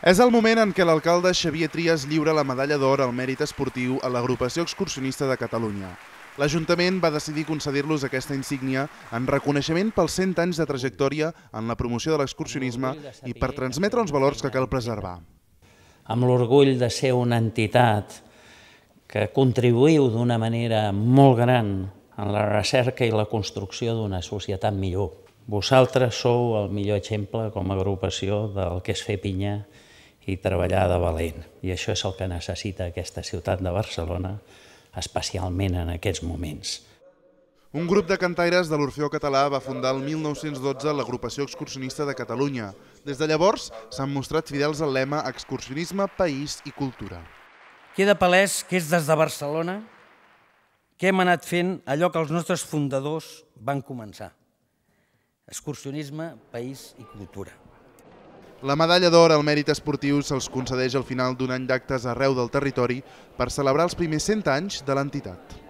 És el moment en què l'alcalde Xavier Trias lliura la medalla d'or al mèrit esportiu a l'agrupació excursionista de Catalunya. L'Ajuntament va decidir concedir-los aquesta insígnia en reconeixement pels 100 anys de trajectòria en la promoció de l'excursionisme i per transmetre uns valors que cal preservar. Amb l'orgull de ser una entitat que contribuïu d'una manera molt gran en la recerca i la construcció d'una societat millor. Vosaltres sou el millor exemple com a agrupació del que és fer pinya i treballar de valent. I això és el que necessita aquesta ciutat de Barcelona, especialment en aquests moments. Un grup de cantaires de l'Orfeó Català va fundar el 1912 l'agrupació excursionista de Catalunya. Des de llavors s'han mostrat fidels al lema excursionisme, país i cultura. Queda palès que és des de Barcelona que hem anat fent allò que els nostres fundadors van començar. Excursionisme, país i cultura. La medalla d'or al mèrit esportiu se'ls concedeix al final d'un any d'actes arreu del territori per celebrar els primers 100 anys de l'entitat.